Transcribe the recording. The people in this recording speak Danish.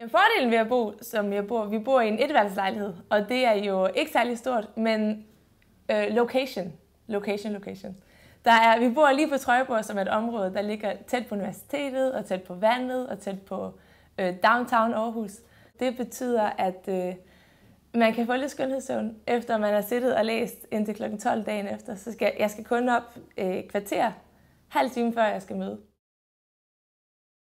Jamen, fordelen ved at bo, som jeg bor, vi bor i en etværelseslejlighed, og det er jo ikke særlig stort, men øh, location, location, location. Der er, vi bor lige på Trøjborg, som er et område, der ligger tæt på universitetet, og tæt på vandet, og tæt på øh, downtown Aarhus. Det betyder, at øh, man kan få lidt skønhedssøvn, efter man har siddet og læst indtil kl. 12 dagen efter. Så skal jeg, jeg skal kun op øh, kvarter, halv time før jeg skal møde.